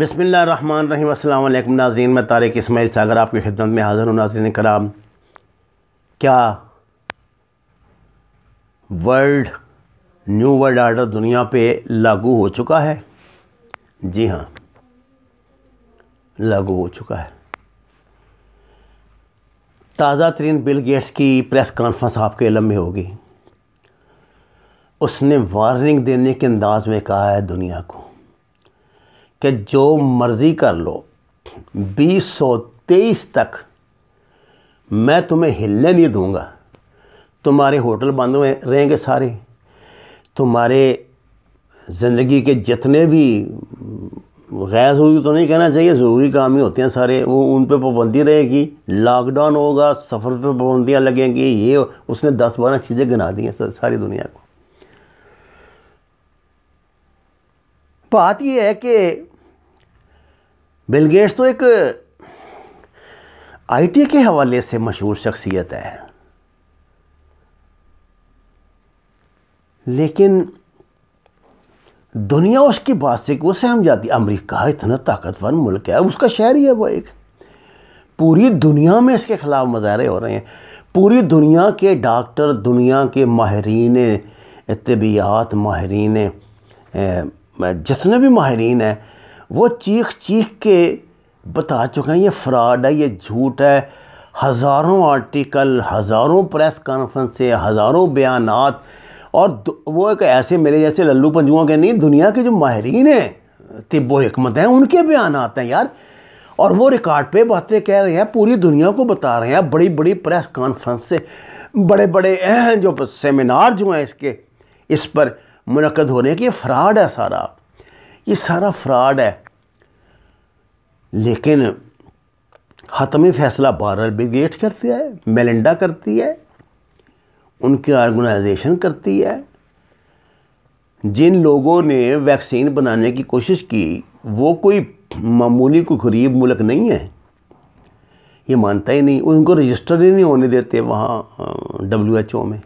बसमिल्लाम अल्लाम नाजरन मैं तारिक इसमाइल सागर आपकी खिदमत में हाज़िर हूँ नाजरन कराम क्या वर्ल्ड न्यू वर्ल्ड आर्डर दुनिया पे लागू हो चुका है जी हाँ लागू हो चुका है ताज़ा तरीन बिल गेट्स की प्रेस कॉन्फ्रेंस आपके इलम में होगी उसने वार्निंग देने के अंदाज़ में कहा है दुनिया को कि जो मर्ज़ी कर लो बीस सौ तेईस तक मैं तुम्हें हिलने नहीं दूंगा तुम्हारे होटल बंद हुए रहेंगे सारे तुम्हारे ज़िंदगी के जितने भी गैर ज़रूरी तो नहीं कहना चाहिए ज़रूरी काम ही होते हैं सारे वो उन पे पाबंदी रहेगी लॉकडाउन होगा सफ़र पे पाबंदियाँ लगेंगी ये उसने दस बारह चीज़ें गिना दी हैं सारी दुनिया को बात यह है कि बिलगेट्स तो एक आईटी के हवाले से मशहूर शख्सियत है लेकिन दुनिया उसकी बात से को सहम जाती अमेरिका इतना ताकतवर मुल्क है उसका शहर ही है वो एक पूरी दुनिया में इसके ख़िलाफ़ मुजाहरे हो रहे हैं पूरी दुनिया के डॉक्टर दुनिया के माहरीन तबियात माहरीन जितने भी माहरीन हैं वो चीख चीख के बता चुके हैं ये फ्रॉड है ये झूठ है हज़ारों आर्टिकल हज़ारों प्रेस कॉन्फ्रेंसें हज़ारों बयान और वो एक ऐसे मेरे जैसे लल्लू पंजुओं के नहीं दुनिया के जो माहरीन हैं तिब हमत हैं उनके बयान हैं यार और वो रिकॉर्ड पे बातें कह रहे हैं पूरी दुनिया को बता रहे हैं बड़ी बड़ी प्रेस कॉन्फ्रेंस से बड़े बड़े जो सेमिनार जो हैं इसके इस पर मनकद हो रहे हैं कि ये फ्रॉड है सारा ये सारा फ्रॉड है लेकिन हतमी फैसला बारल बिल करती है मेलिंडा करती है उनकी ऑर्गेनाइजेशन करती है जिन लोगों ने वैक्सीन बनाने की कोशिश की वो कोई मामूली कोई गरीब मुल्क नहीं है ये मानता ही नहीं उनको रजिस्टर ही नहीं होने देते वहाँ डब्ल्यू एच ओ में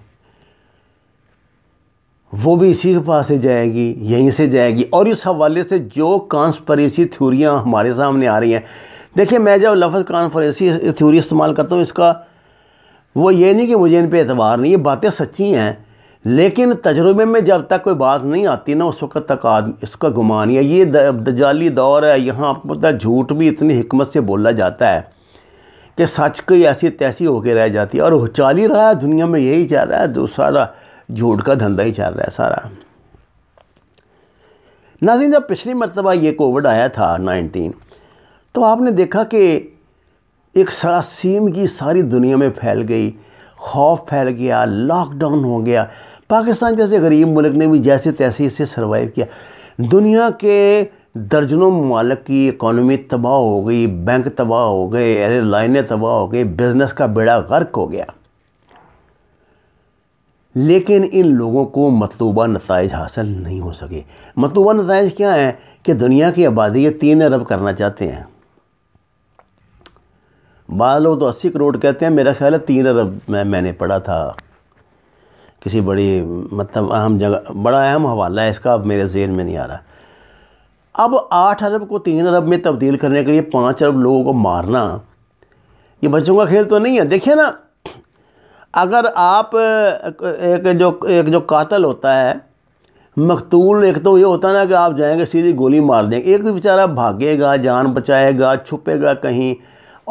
वो भी इसी के पास से जाएगी यहीं से जाएगी और इस हवाले से जो कॉन्सपरेसी थ्योरियाँ हमारे सामने आ रही हैं देखिए मैं जब लफ्ज़ कॉन्फ्रेंसी थ्योरी इस्तेमाल करता हूँ इसका वो ये नहीं कि मुझे इन पर एतबार नहीं ये बातें सच्ची हैं लेकिन तजर्बे में जब तक कोई बात नहीं आती ना उस वक्त तक आदमी इसका गुमान या ये दजाली दौर है यहाँ आपको पता झूठ भी इतनी हमत से बोला जाता है कि सच कोई ऐसी तैसी होके रह जाती है और चाल ही रहा है दुनिया में यही जा रहा है दूसरा झूठ का धंधा ही चल रहा है सारा नाजिन जब पिछली मरतबा ये कोविड आया था नाइनटीन तो आपने देखा कि एक सरासीम की सारी दुनिया में फैल गई खौफ फैल गया लॉकडाउन हो गया पाकिस्तान जैसे गरीब मुल्क ने भी जैसे तैसे इसे सर्वाइव किया दुनिया के दर्जनों ममालक की इकानमी तबाह हो गई बैंक तबाह हो गए एयरलाइनें तबाह हो गई बिज़नेस का बेड़ा गर्क हो गया लेकिन इन लोगों को मतलूबा नतज हासिल नहीं हो सके मतलूबा नतज क्या है कि दुनिया की आबादी ये तीन अरब करना चाहते हैं बाद लोग तो अस्सी करोड़ कहते हैं मेरा ख्याल है तीन अरब में मैंने पढ़ा था किसी बड़ी मतलब अहम जगह बड़ा अहम हवाला है इसका अब मेरे जेन में नहीं आ रहा अब आठ अरब को तीन अरब में तब्दील करने के लिए पाँच अरब लोगों को मारना ये बच्चों का खेल तो नहीं है देखिए ना अगर आप एक जो एक जो कातल होता है मकतूल एक तो ये होता ना कि आप जाएंगे सीधी गोली मार देंगे एक भी बेचारा भागेगा जान बचाएगा छुपेगा कहीं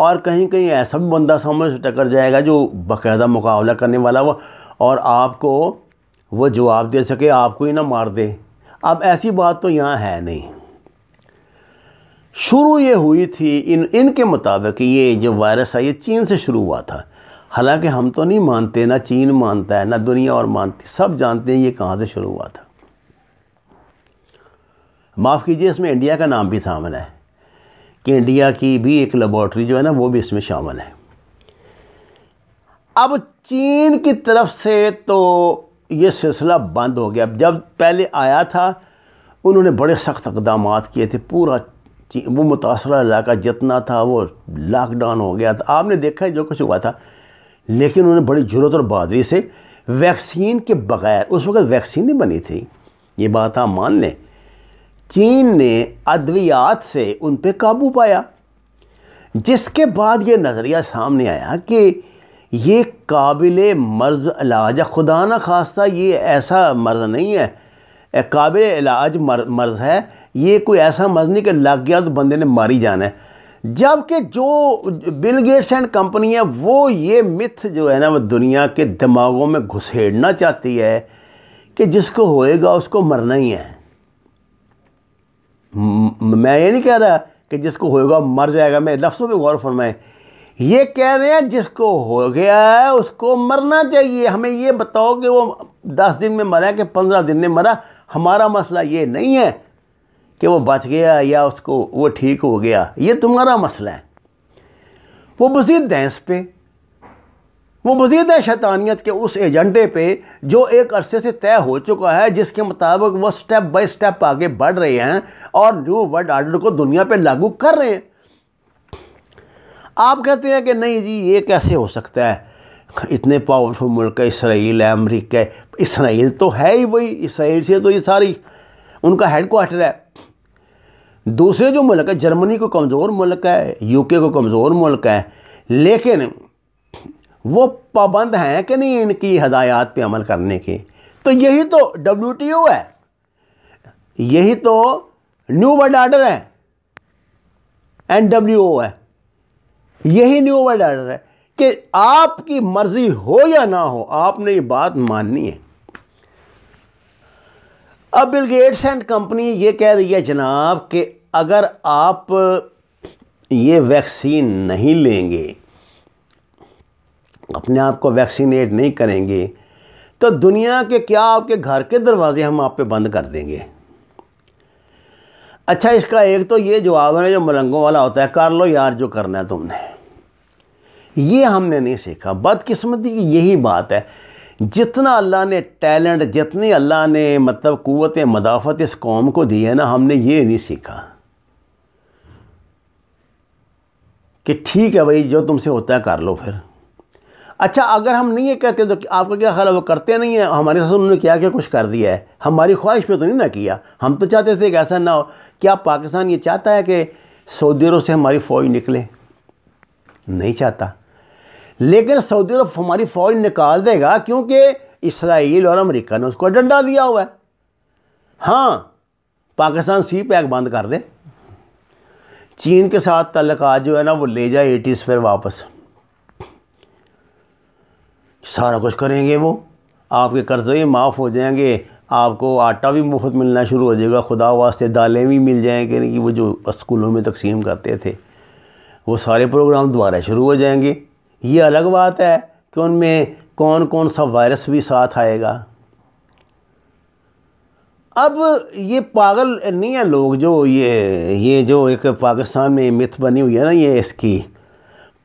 और कहीं कहीं ऐसा भी बंदा सामने से टकर जाएगा जो बाकायदा मुकाबला करने वाला वो और आपको वो जवाब दे सके आपको ही ना मार दे अब ऐसी बात तो यहाँ है नहीं शुरू ये हुई थी इन इनके मुताबिक ये जो वायरस है ये चीन से शुरू हुआ था हालांकि हम तो नहीं मानते ना चीन मानता है ना दुनिया और मानती सब जानते हैं ये कहाँ से शुरू हुआ था माफ़ कीजिए इसमें इंडिया का नाम भी शामिल है कि इंडिया की भी एक लेबॉर्ट्री जो है ना वो भी इसमें शामिल है अब चीन की तरफ से तो ये सिलसिला बंद हो गया जब पहले आया था उन्होंने बड़े सख्त इकदाम किए थे पूरा वो मुतासर इलाका जितना था वो लॉकडाउन हो गया था आपने देखा है जो कुछ हुआ था लेकिन उन्होंने बड़ी जरूरत और बहादुरी से वैक्सीन के बगैर उस वक्त वैक्सीन नहीं बनी थी ये बात आप मान लें चीन ने अद्वियात से उन पर काबू पाया जिसके बाद ये नज़रिया सामने आया कि ये काबिल मर्ज इलाज खुदा न खास्ता ये ऐसा मर्ज़ नहीं है काबिल इलाज मर्ज़ है ये कोई ऐसा मर्ज़ नहीं कि लग गया तो बंदे ने मारी जाना है जबकि जो बिल गेट्स एंड कंपनी है वो ये मिथ जो है ना वो दुनिया के दिमागों में घुसेड़ना चाहती है कि जिसको होएगा उसको मरना ही है मैं ये नहीं कह रहा कि जिसको होएगा मर जाएगा मैं लफ्सों पे गौर फरमाएं ये कह रहे हैं जिसको हो गया है उसको मरना चाहिए हमें ये बताओ कि वो दस दिन में मरा कि पंद्रह दिन में मरा हमारा मसला ये नहीं है कि वो बच गया या उसको वो ठीक हो गया ये तुम्हारा मसला है वो मज़ीद इस पर वो मज़ीद है शैतानियत के उस एजेंडे पे जो एक अरसे से तय हो चुका है जिसके मुताबिक वो स्टेप बाय स्टेप आगे बढ़ रहे हैं और न्यू वर्ल्ड आर्डर को दुनिया पे लागू कर रहे हैं आप कहते हैं कि नहीं जी ये कैसे हो सकता है इतने पावरफुल मुल्क है इसराइल है अमरीका है इसराइल तो है ही वही इसराइल से तो ये सारी उनका हेड क्वार्टर है दूसरे जो मुल्क है जर्मनी को कमज़ोर मुल्क है यूके को कमज़ोर मुल्क है लेकिन वो पाबंद हैं कि नहीं इनकी हदायत पे अमल करने के तो यही तो डब्ल्यू टी ओ है यही तो न्यू वर्ल्ड आर्डर है एन डब्ल्यू ओ है यही न्यू वर्ल्ड आर्डर है कि आपकी मर्ज़ी हो या ना हो आपने ये बात माननी है अब बिल गेट्स एंड कंपनी ये कह रही है जनाब कि अगर आप ये वैक्सीन नहीं लेंगे अपने आप को वैक्सीनेट नहीं करेंगे तो दुनिया के क्या आपके घर के दरवाजे हम आप पे बंद कर देंगे अच्छा इसका एक तो ये जवाब है जो मलंगों वाला होता है कर लो यार जो करना है तुमने ये हमने नहीं सीखा बदकिस्मती की यही बात है जितना अल्लाह ने टैलेंट जितनी अल्लाह ने मतलब क़वत मदाफ़त इस कौम को दी है ना हमने ये नहीं सीखा कि ठीक है भाई जो तुमसे होता है कर लो फिर अच्छा अगर हम नहीं ये कहते तो आपका क्या ख्याल वो करते नहीं हैं हमारे साथ उन्होंने क्या क्या कुछ कर दिया है हमारी ख्वाहिश पे तो नहीं ना किया हम तो चाहते थे कि ऐसा ना हो क्या पाकिस्तान ये चाहता है कि सऊदी अरब से हमारी फ़ौज निकले नहीं चाहता लेकिन सऊदी अरब हमारी फ़ौज निकाल देगा क्योंकि इसराइल और अमरीका ने उसको डंडा दिया हुआ है हाँ पाकिस्तान सी पैक बंद कर दे चीन के साथ तल्लक जो है ना वो ले जाए एटीज़ फिर वापस सारा कुछ करेंगे वो आपके कर्जे ही माफ़ हो जाएंगे आपको आटा भी मुफ्त मिलना शुरू हो जाएगा खुदा वास्ते दालें भी मिल जाएंगे कि वो जो स्कूलों में तकसीम करते थे वो सारे प्रोग्राम दोबारा शुरू हो जाएंगे ये अलग बात है कि उनमें कौन कौन सा वायरस भी साथ आएगा अब ये पागल नहीं है लोग जो ये ये जो एक पाकिस्तान में मिथ बनी हुई है ना ये इसकी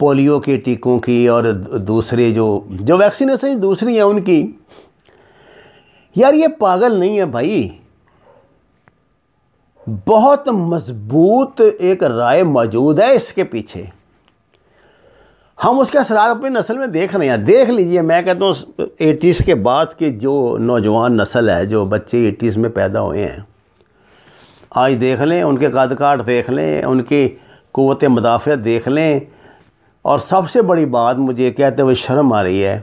पोलियो के टीकों की और दूसरे जो जो वैक्सीनेशन दूसरी है उनकी यार ये पागल नहीं है भाई बहुत मजबूत एक राय मौजूद है इसके पीछे हम उसके असर अपनी नस्ल में देख रहे हैं देख लीजिए मैं कहता हूँ एटीस के बाद के जो नौजवान नस्ल है जो बच्चे एटीस में पैदा हुए हैं आज देख लें उनके कदकाट देख लें उनकी क़वत मदाफ़त देख लें और सबसे बड़ी बात मुझे कहते हुए शर्म आ रही है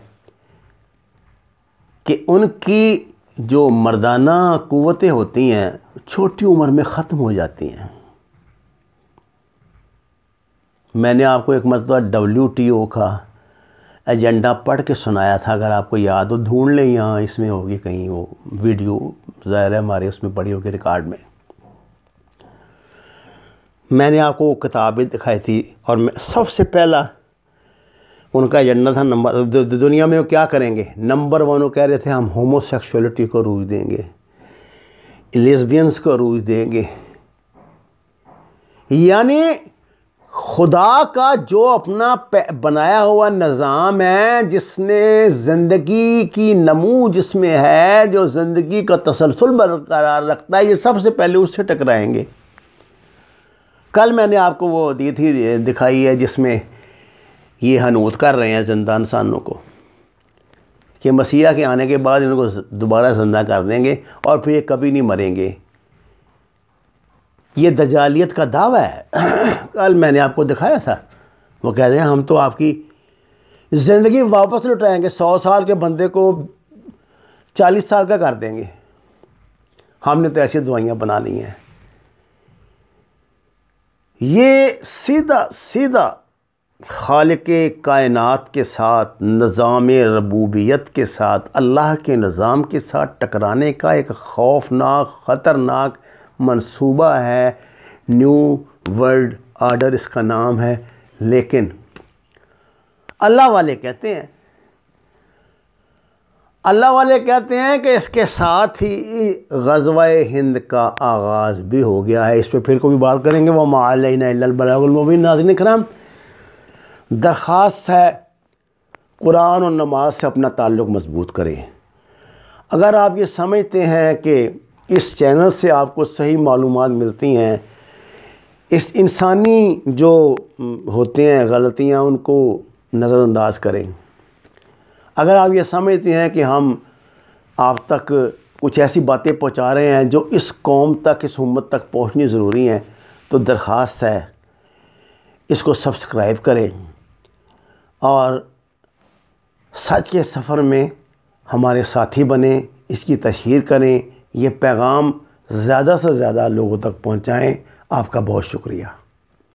कि उनकी जो मर्दाना क़वतें होती हैं छोटी उम्र में ख़त्म हो जाती हैं मैंने आपको एक मतलब डब्ल्यू टी ओ का एजेंडा पढ़ के सुनाया था अगर आपको याद हो ढूंढ लें यहाँ इसमें होगी कहीं वो वीडियो ज़ाहिर है हमारे उसमें पड़ी होगी रिकॉर्ड में मैंने आपको वो किताबें दिखाई थी और मैं सबसे पहला उनका एजेंडा था नंबर दुनिया में वो क्या करेंगे नंबर वन वो कह रहे थे हम होमोसेक्सुअलिटी को रूज देंगे लेस्बियंस को रूज देंगे यानी खुदा का जो अपना बनाया हुआ निज़ाम है जिसने ज़िंदगी की नमू जिसमें है जो ज़िंदगी का तसलसल बरकरार रखता है ये सबसे पहले उससे टकराएंगे कल मैंने आपको वो दी थी दिखाई है जिसमें ये हनूत कर रहे हैं जिंदा इंसानों को कि मसीहा के आने के बाद इनको दोबारा ज़िंदा कर देंगे और फिर ये कभी नहीं मरेंगे ये दजालियत का दावा है कल मैंने आपको दिखाया था वो कह रहे हैं हम तो आपकी ज़िंदगी वापस लुटाएंगे सौ साल के बंदे को चालीस साल का कर देंगे हमने तो ऐसी दवाइयाँ बना ली हैं ये सीधा सीधा खाल के कायनात के साथ निज़ाम रबूबियत के साथ अल्लाह के निज़ाम के साथ टकराने का एक खौफनाक ख़तरनाक मंसूबा है न्यू वर्ल्ड आर्डर इसका नाम है लेकिन अल्लाह वाले कहते हैं अल्लाह वाले कहते हैं कि इसके साथ ही गजवा हिंद का आगाज़ भी हो गया है इस पर फिर भी बात करेंगे वह मालबलामिन नाजिन कराम दरख्वास्त है कुरान और नमाज से अपना ताल्लुक़ मजबूत करें अगर आप ये समझते हैं कि इस चैनल से आपको सही मालूम मिलती हैं इस इंसानी जो होते हैं ग़लतियाँ उनको नज़रअंदाज करें अगर आप ये समझते हैं कि हम आप तक कुछ ऐसी बातें पहुंचा रहे हैं जो इस कौम तक इस उम्मत तक पहुंचनी ज़रूरी हैं तो दरख्वास्त है इसको सब्सक्राइब करें और सच के सफ़र में हमारे साथी बने इसकी तशहर करें ये पैगाम ज़्यादा से ज़्यादा लोगों तक पहुँचाएँ आपका बहुत शुक्रिया